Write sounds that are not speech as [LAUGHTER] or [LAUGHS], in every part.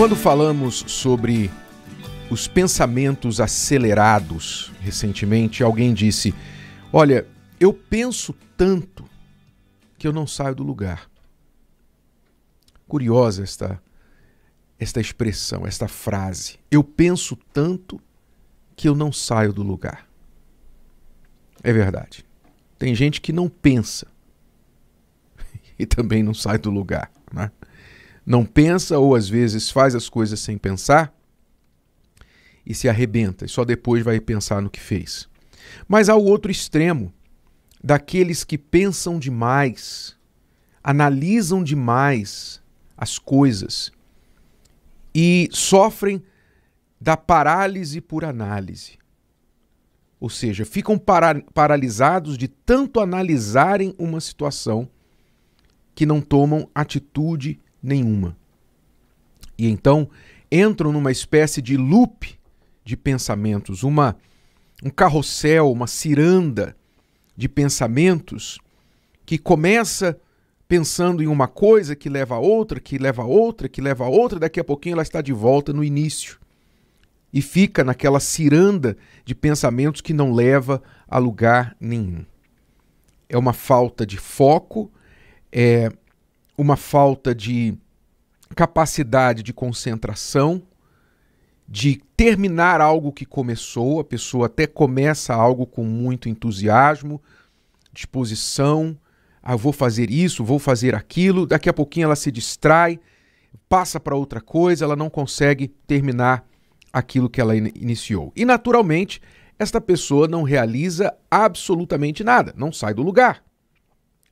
Quando falamos sobre os pensamentos acelerados recentemente, alguém disse: Olha, eu penso tanto que eu não saio do lugar. Curiosa esta, esta expressão, esta frase. Eu penso tanto que eu não saio do lugar. É verdade. Tem gente que não pensa [LAUGHS] e também não sai do lugar. Né? não pensa ou às vezes faz as coisas sem pensar e se arrebenta, e só depois vai pensar no que fez. Mas há o outro extremo, daqueles que pensam demais, analisam demais as coisas e sofrem da parálise por análise. Ou seja, ficam para paralisados de tanto analisarem uma situação que não tomam atitude nenhuma. E então entram numa espécie de loop de pensamentos, uma um carrossel, uma ciranda de pensamentos que começa pensando em uma coisa que leva a outra, que leva a outra, que leva a outra, daqui a pouquinho ela está de volta no início e fica naquela ciranda de pensamentos que não leva a lugar nenhum. É uma falta de foco, é uma falta de capacidade de concentração, de terminar algo que começou. A pessoa até começa algo com muito entusiasmo, disposição. Ah, vou fazer isso, vou fazer aquilo. Daqui a pouquinho ela se distrai, passa para outra coisa, ela não consegue terminar aquilo que ela in iniciou. E, naturalmente, esta pessoa não realiza absolutamente nada, não sai do lugar.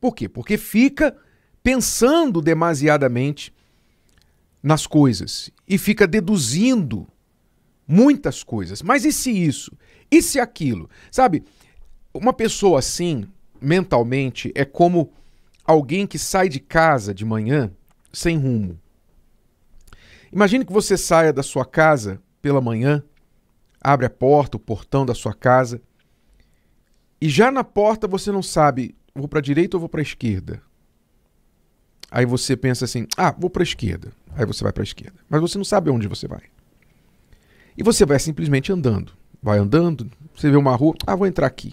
Por quê? Porque fica pensando demasiadamente nas coisas e fica deduzindo muitas coisas. Mas e se isso? E se aquilo? Sabe, uma pessoa assim, mentalmente, é como alguém que sai de casa de manhã sem rumo. Imagine que você saia da sua casa pela manhã, abre a porta, o portão da sua casa, e já na porta você não sabe, vou para a direita ou vou para a esquerda. Aí você pensa assim: ah, vou para a esquerda. Aí você vai para a esquerda. Mas você não sabe onde você vai. E você vai simplesmente andando. Vai andando, você vê uma rua, ah, vou entrar aqui.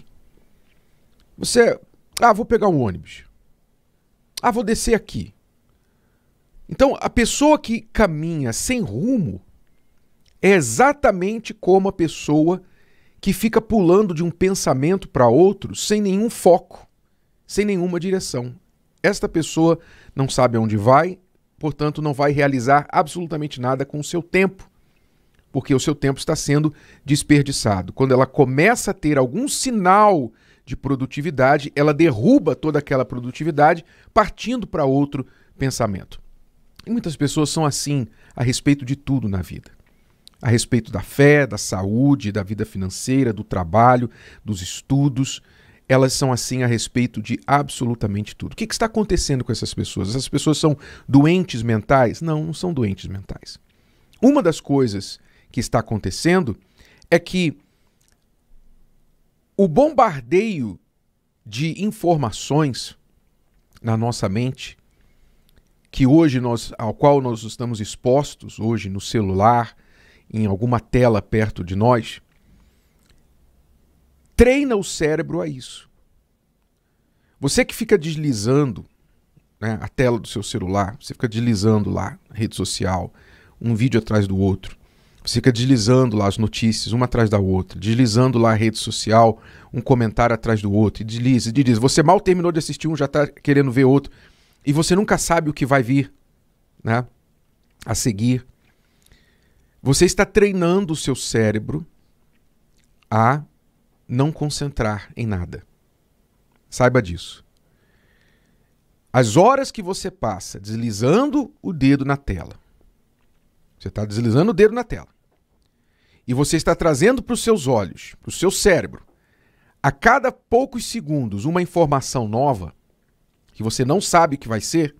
Você, ah, vou pegar um ônibus. Ah, vou descer aqui. Então, a pessoa que caminha sem rumo é exatamente como a pessoa que fica pulando de um pensamento para outro sem nenhum foco, sem nenhuma direção. Esta pessoa não sabe aonde vai, portanto, não vai realizar absolutamente nada com o seu tempo, porque o seu tempo está sendo desperdiçado. Quando ela começa a ter algum sinal de produtividade, ela derruba toda aquela produtividade, partindo para outro pensamento. E muitas pessoas são assim a respeito de tudo na vida. A respeito da fé, da saúde, da vida financeira, do trabalho, dos estudos elas são assim a respeito de absolutamente tudo. O que, que está acontecendo com essas pessoas? Essas pessoas são doentes mentais? Não, não são doentes mentais. Uma das coisas que está acontecendo é que o bombardeio de informações na nossa mente que hoje nós ao qual nós estamos expostos hoje no celular, em alguma tela perto de nós, treina o cérebro a isso. Você que fica deslizando né, a tela do seu celular, você fica deslizando lá, rede social, um vídeo atrás do outro, você fica deslizando lá as notícias, uma atrás da outra, deslizando lá a rede social, um comentário atrás do outro, e desliza, desliza. Você mal terminou de assistir um, já está querendo ver outro, e você nunca sabe o que vai vir né, a seguir. Você está treinando o seu cérebro a não concentrar em nada. Saiba disso. As horas que você passa deslizando o dedo na tela, você está deslizando o dedo na tela, e você está trazendo para os seus olhos, para o seu cérebro, a cada poucos segundos uma informação nova, que você não sabe o que vai ser,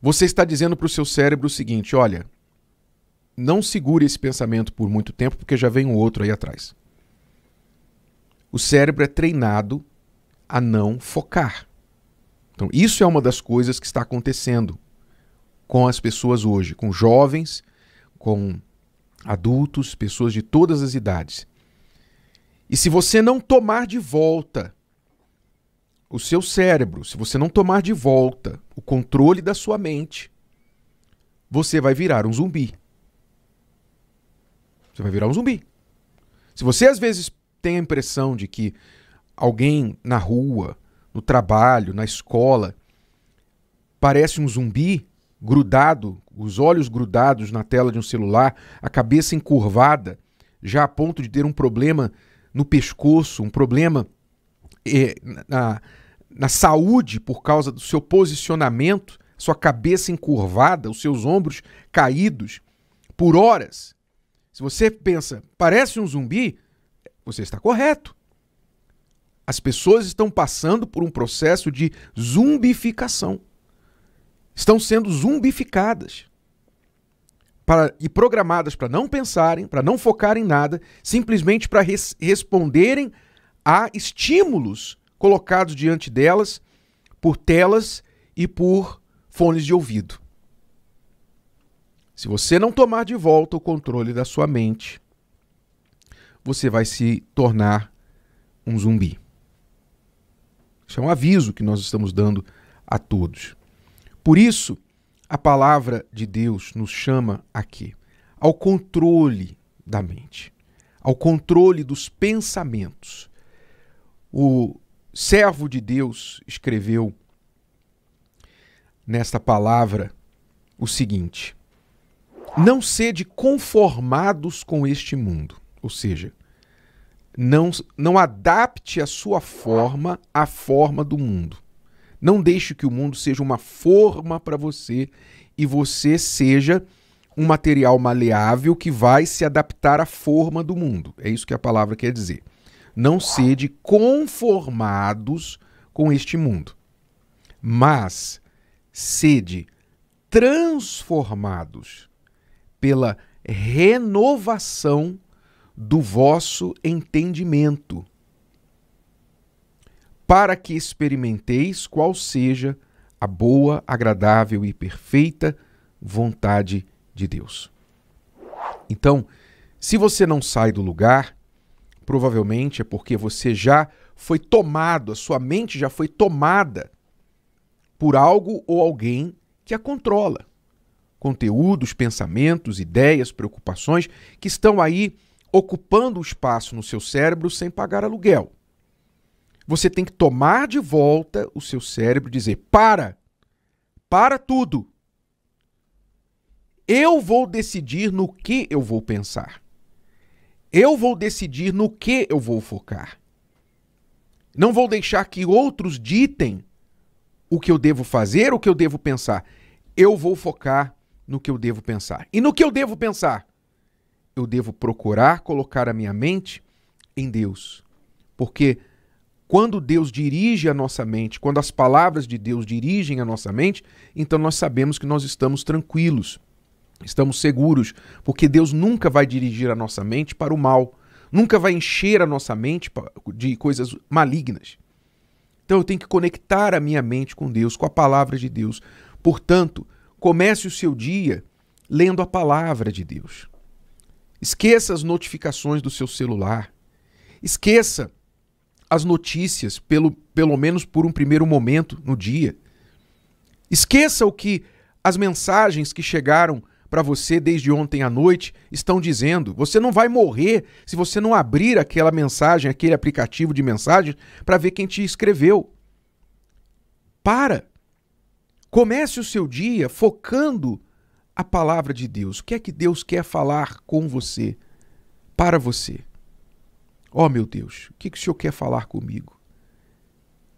você está dizendo para o seu cérebro o seguinte: olha, não segure esse pensamento por muito tempo, porque já vem um outro aí atrás o cérebro é treinado a não focar. Então, isso é uma das coisas que está acontecendo com as pessoas hoje, com jovens, com adultos, pessoas de todas as idades. E se você não tomar de volta o seu cérebro, se você não tomar de volta o controle da sua mente, você vai virar um zumbi. Você vai virar um zumbi. Se você às vezes tem a impressão de que alguém na rua, no trabalho, na escola, parece um zumbi grudado, os olhos grudados na tela de um celular, a cabeça encurvada, já a ponto de ter um problema no pescoço, um problema eh, na, na saúde por causa do seu posicionamento, sua cabeça encurvada, os seus ombros caídos por horas. Se você pensa, parece um zumbi, você está correto. As pessoas estão passando por um processo de zumbificação. Estão sendo zumbificadas. Para, e programadas para não pensarem, para não focar em nada, simplesmente para res, responderem a estímulos colocados diante delas por telas e por fones de ouvido. Se você não tomar de volta o controle da sua mente, você vai se tornar um zumbi. Isso é um aviso que nós estamos dando a todos. Por isso, a palavra de Deus nos chama aqui ao controle da mente, ao controle dos pensamentos. O servo de Deus escreveu nesta palavra o seguinte: Não sede conformados com este mundo, ou seja, não, não adapte a sua forma à forma do mundo. Não deixe que o mundo seja uma forma para você e você seja um material maleável que vai se adaptar à forma do mundo. É isso que a palavra quer dizer. Não sede conformados com este mundo, mas sede transformados pela renovação do vosso entendimento, para que experimenteis qual seja a boa, agradável e perfeita vontade de Deus. Então, se você não sai do lugar, provavelmente é porque você já foi tomado, a sua mente já foi tomada por algo ou alguém que a controla. Conteúdos, pensamentos, ideias, preocupações que estão aí ocupando o espaço no seu cérebro sem pagar aluguel. Você tem que tomar de volta o seu cérebro e dizer: para, para tudo. Eu vou decidir no que eu vou pensar. Eu vou decidir no que eu vou focar. Não vou deixar que outros ditem o que eu devo fazer, o que eu devo pensar. Eu vou focar no que eu devo pensar. E no que eu devo pensar? eu devo procurar colocar a minha mente em Deus. Porque quando Deus dirige a nossa mente, quando as palavras de Deus dirigem a nossa mente, então nós sabemos que nós estamos tranquilos, estamos seguros, porque Deus nunca vai dirigir a nossa mente para o mal, nunca vai encher a nossa mente de coisas malignas. Então eu tenho que conectar a minha mente com Deus, com a palavra de Deus. Portanto, comece o seu dia lendo a palavra de Deus. Esqueça as notificações do seu celular. Esqueça as notícias, pelo, pelo menos por um primeiro momento no dia. Esqueça o que as mensagens que chegaram para você desde ontem à noite estão dizendo. Você não vai morrer se você não abrir aquela mensagem, aquele aplicativo de mensagens, para ver quem te escreveu. Para! Comece o seu dia focando a palavra de Deus. O que é que Deus quer falar com você, para você? Ó oh, meu Deus, o que, que o Senhor quer falar comigo?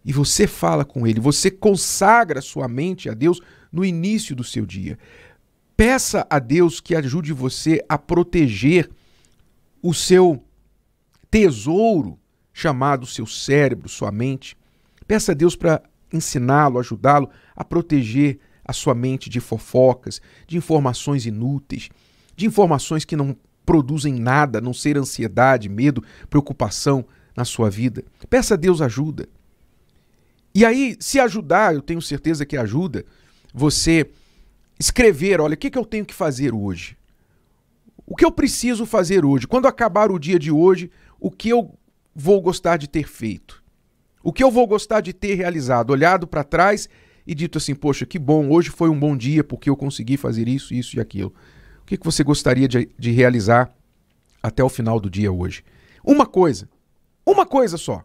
E você fala com Ele, você consagra sua mente a Deus no início do seu dia. Peça a Deus que ajude você a proteger o seu tesouro chamado seu cérebro, sua mente. Peça a Deus para ensiná-lo, ajudá-lo a proteger a sua mente de fofocas, de informações inúteis, de informações que não produzem nada, a não ser ansiedade, medo, preocupação na sua vida. Peça a Deus ajuda. E aí, se ajudar, eu tenho certeza que ajuda, você escrever, olha, o que, que eu tenho que fazer hoje? O que eu preciso fazer hoje? Quando acabar o dia de hoje, o que eu vou gostar de ter feito? O que eu vou gostar de ter realizado? Olhado para trás e dito assim: Poxa, que bom, hoje foi um bom dia porque eu consegui fazer isso, isso e aquilo. O que, que você gostaria de, de realizar até o final do dia hoje? Uma coisa, uma coisa só.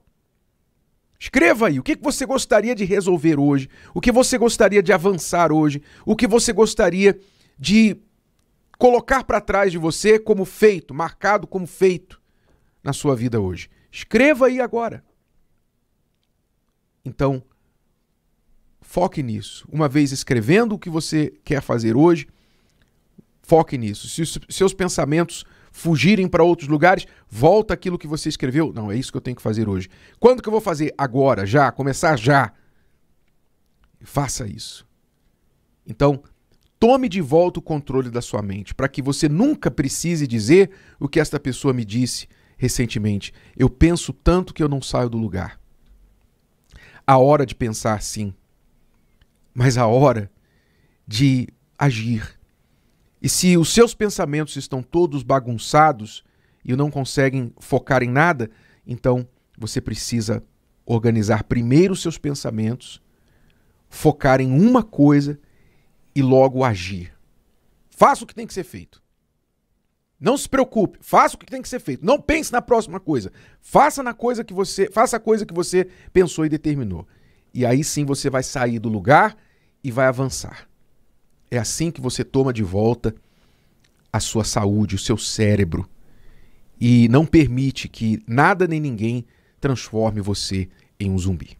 Escreva aí o que, que você gostaria de resolver hoje, o que você gostaria de avançar hoje, o que você gostaria de colocar para trás de você como feito, marcado como feito na sua vida hoje. Escreva aí agora. Então, Foque nisso. Uma vez escrevendo o que você quer fazer hoje, foque nisso. Se seus pensamentos fugirem para outros lugares, volta aquilo que você escreveu. Não, é isso que eu tenho que fazer hoje. Quando que eu vou fazer? Agora, já, começar já. Faça isso. Então, tome de volta o controle da sua mente, para que você nunca precise dizer o que esta pessoa me disse recentemente. Eu penso tanto que eu não saio do lugar. A hora de pensar sim mas a hora de agir. E se os seus pensamentos estão todos bagunçados e não conseguem focar em nada, então você precisa organizar primeiro os seus pensamentos, focar em uma coisa e logo agir. Faça o que tem que ser feito. Não se preocupe, faça o que tem que ser feito. Não pense na próxima coisa. Faça na coisa que você, faça a coisa que você pensou e determinou. E aí sim você vai sair do lugar e vai avançar. É assim que você toma de volta a sua saúde, o seu cérebro. E não permite que nada nem ninguém transforme você em um zumbi.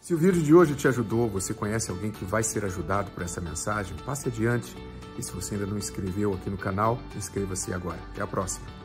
Se o vídeo de hoje te ajudou, você conhece alguém que vai ser ajudado por essa mensagem, passe adiante. E se você ainda não inscreveu aqui no canal, inscreva-se agora. Até a próxima.